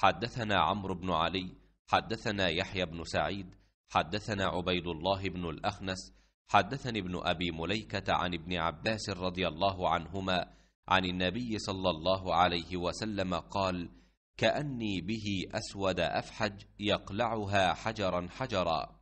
حدثنا عمرو بن علي حدثنا يحيى بن سعيد حدثنا عبيد الله بن الأخنس حدثني ابن أبي مليكة عن ابن عباس رضي الله عنهما عن النبي صلى الله عليه وسلم قال كأني به أسود أفحج يقلعها حجرا حجرا